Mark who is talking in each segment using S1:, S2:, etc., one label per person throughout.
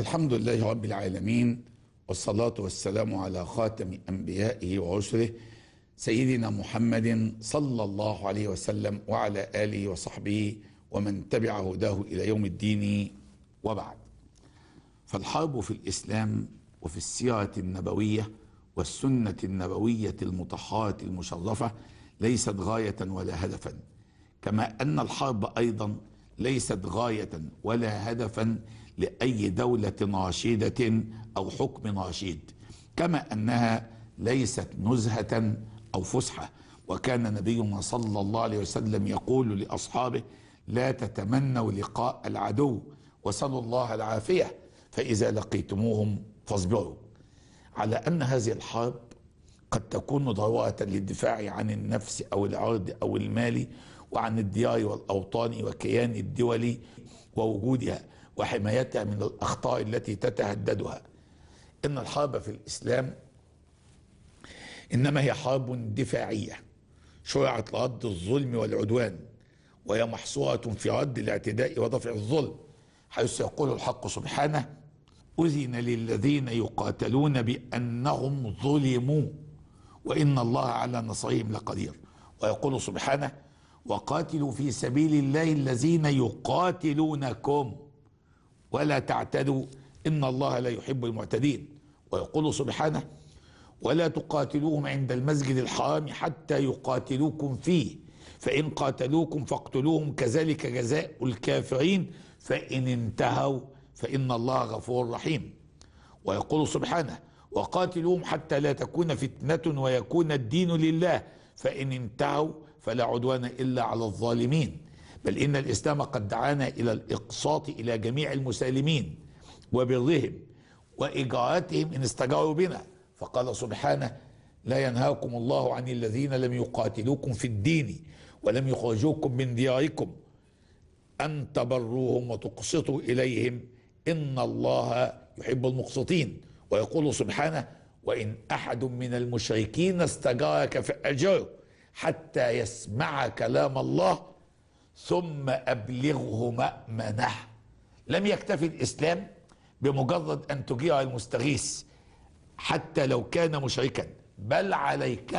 S1: الحمد لله رب العالمين والصلاة والسلام على خاتم أنبيائه وعشره سيدنا محمد صلى الله عليه وسلم وعلى آله وصحبه ومن تبع هداه إلى يوم الدين وبعد فالحرب في الإسلام وفي السيرة النبوية والسنة النبوية المطهرة المشرفة ليست غاية ولا هدفا كما أن الحرب أيضا ليست غاية ولا هدفا لأي دولة راشدة أو حكم راشد كما أنها ليست نزهة أو فسحة وكان نبينا صلى الله عليه وسلم يقول لأصحابه لا تتمنوا لقاء العدو وسلوا الله العافية فإذا لقيتموهم فاصبروا على أن هذه الحرب قد تكون ضروره للدفاع عن النفس أو العرض أو المال وعن الديار والأوطان وكيان الدول ووجودها وحمايتها من الأخطاء التي تتهددها إن الحرب في الإسلام إنما هي حرب دفاعية شرعت لرد الظلم والعدوان وهي محصورة في رد الاعتداء ودفع الظلم حيث يقول الحق سبحانه أذن للذين يقاتلون بأنهم ظلموا وإن الله على نصرهم لقدير ويقول سبحانه وقاتلوا في سبيل الله الذين يقاتلونكم ولا تعتدوا إن الله لا يحب المعتدين ويقول سبحانه ولا تقاتلوهم عند المسجد الحرام حتى يقاتلوكم فيه فإن قاتلوكم فاقتلوهم كذلك جزاء الكافرين فإن انتهوا فإن الله غفور رحيم ويقول سبحانه وقاتلوهم حتى لا تكون فتنة ويكون الدين لله فإن انتهوا فلا عدوان إلا على الظالمين بل إن الإسلام قد دعانا إلى الإقساط إلى جميع المسالمين وبرهم وإجاءتهم إن استجاروا بنا فقال سبحانه لا ينهاكم الله عن الذين لم يقاتلوكم في الدين ولم يخرجوكم من دياركم أن تبروهم وتقسطوا إليهم إن الله يحب المقسطين ويقول سبحانه وإن أحد من المشركين استجارك فأجره حتى يسمع كلام الله ثم أبلغه مأمنه لم يكتفي الإسلام بمجرد أن تجيع المستغيث حتى لو كان مشركا بل عليك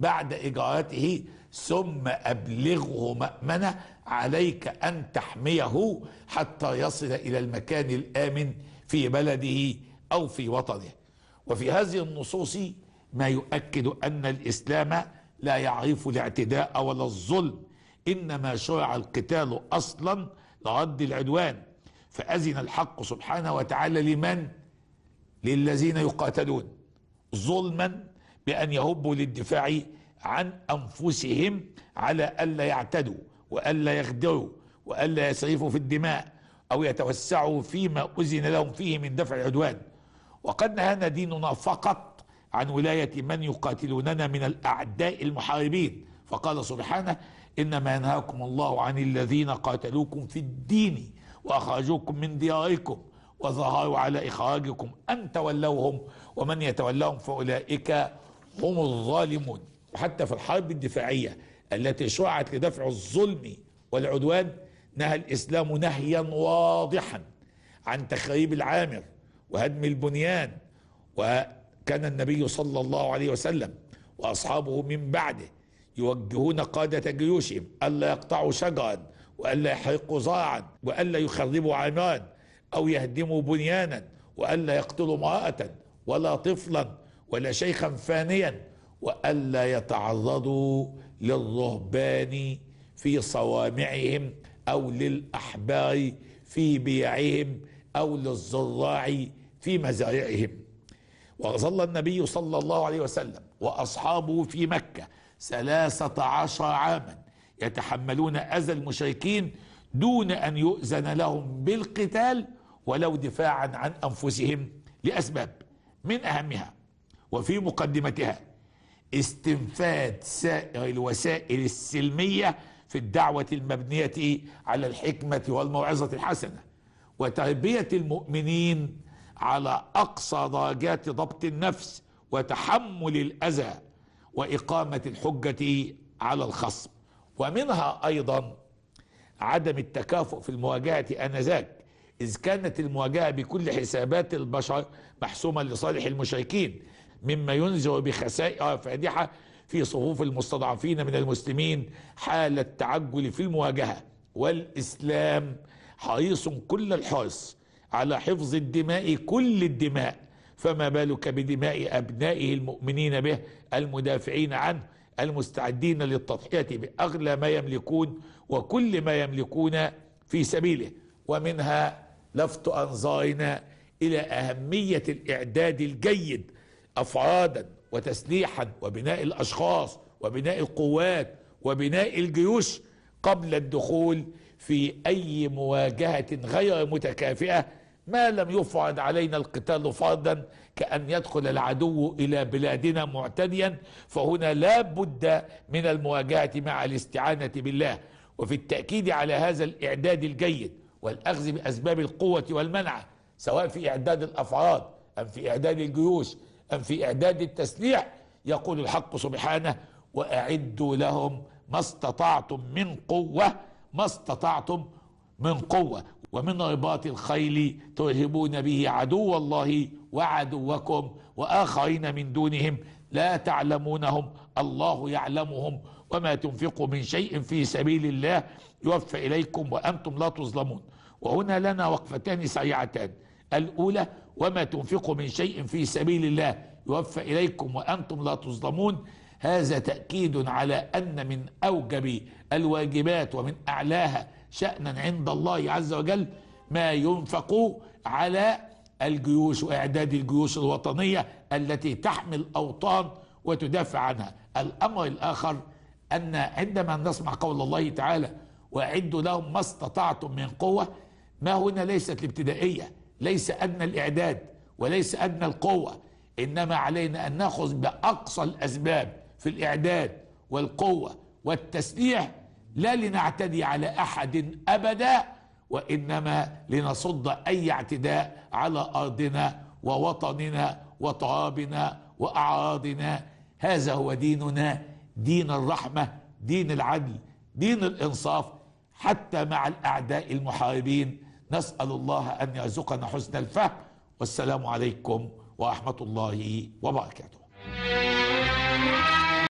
S1: بعد إجراءاته ثم أبلغه مأمنه عليك أن تحميه حتى يصل إلى المكان الآمن في بلده أو في وطنه وفي هذه النصوص ما يؤكد أن الإسلام لا يعرف الاعتداء ولا الظلم إنما شرع القتال أصلا لرد العدوان فأذن الحق سبحانه وتعالى لمن للذين يقاتلون ظلما بأن يهبوا للدفاع عن أنفسهم على ألا يعتدوا وألا يغدروا وألا يسرفوا في الدماء أو يتوسعوا فيما أذن لهم فيه من دفع العدوان وقد نهانا ديننا فقط عن ولاية من يقاتلوننا من الأعداء المحاربين فقال سبحانه إنما ينهاكم الله عن الذين قاتلوكم في الدين وأخرجوكم من دياركم وظهروا على إخراجكم أن تولوهم ومن يتولهم فأولئك هم الظالمون وحتى في الحرب الدفاعية التي شرعت لدفع الظلم والعدوان نهى الإسلام نهيا واضحا عن تخريب العامر وهدم البنيان وكان النبي صلى الله عليه وسلم وأصحابه من بعده يوجهون قادة جيوشهم ألا يقطعوا شجرا وألا يحرقوا زرعا وألا يخربوا عمارا أو يهدموا بنيانا وألا يقتلوا امرأة ولا طفلا ولا شيخا فانيا وألا يتعرضوا للرهبان في صوامعهم أو للأحبار في بيعهم أو للزراع في مزارعهم وظل النبي صلى الله عليه وسلم وأصحابه في مكة ثلاثة عشر عاما يتحملون أذى المشركين دون أن يؤذن لهم بالقتال ولو دفاعا عن أنفسهم لأسباب من أهمها وفي مقدمتها استنفاد سائر الوسائل السلمية في الدعوة المبنية على الحكمة والموعظة الحسنة وتربية المؤمنين على أقصى درجات ضبط النفس وتحمل الأذى واقامه الحجه على الخصم ومنها ايضا عدم التكافؤ في المواجهه انذاك إذ كانت المواجهة بكل حسابات البشر محسومة لصالح المشركين مما ينذر بخسائر فادحة في صفوف المستضعفين من المسلمين حال التعجل في المواجهة والإسلام حريص كل الحرص على حفظ الدماء كل الدماء فما بالك بدماء أبنائه المؤمنين به المدافعين عنه المستعدين للتضحية بأغلى ما يملكون وكل ما يملكون في سبيله ومنها لفت أنظارنا إلى أهمية الإعداد الجيد أفرادا وتسليحا وبناء الأشخاص وبناء القوات وبناء الجيوش قبل الدخول في أي مواجهة غير متكافئة ما لم يفرض علينا القتال فرضا كأن يدخل العدو إلى بلادنا معتديا فهنا لا بد من المواجهة مع الاستعانة بالله وفي التأكيد على هذا الإعداد الجيد والأخذ بأسباب القوة والمنعه سواء في إعداد الأفراد أم في إعداد الجيوش أم في إعداد التسليح يقول الحق سبحانه وأعدوا لهم ما استطعتم من قوة ما استطعتم من قوة ومن رباط الخيل ترهبون به عدو الله وعدوكم وآخرين من دونهم لا تعلمونهم الله يعلمهم وما تنفقوا من شيء في سبيل الله يوفى إليكم وأنتم لا تظلمون وهنا لنا وقفتان سريعتان الأولى وما تنفقوا من شيء في سبيل الله يوفى إليكم وأنتم لا تظلمون هذا تأكيد على أن من أوجب الواجبات ومن أعلاها شأنا عند الله عز وجل ما ينفق على الجيوش وإعداد الجيوش الوطنية التي تحمي الأوطان وتدافع عنها الأمر الآخر أن عندما نسمع قول الله تعالى وأعدوا لهم ما استطعتم من قوة ما هنا ليست الابتدائية ليس أدنى الإعداد وليس أدنى القوة إنما علينا أن نأخذ بأقصى الأسباب في الإعداد والقوة والتسليح لا لنعتدي على أحد أبدا وإنما لنصد أي اعتداء على أرضنا ووطننا وترابنا وأعراضنا هذا هو ديننا دين الرحمة دين العدل دين الإنصاف حتى مع الأعداء المحاربين نسأل الله أن يرزقنا حسن الفهم والسلام عليكم ورحمة الله وبركاته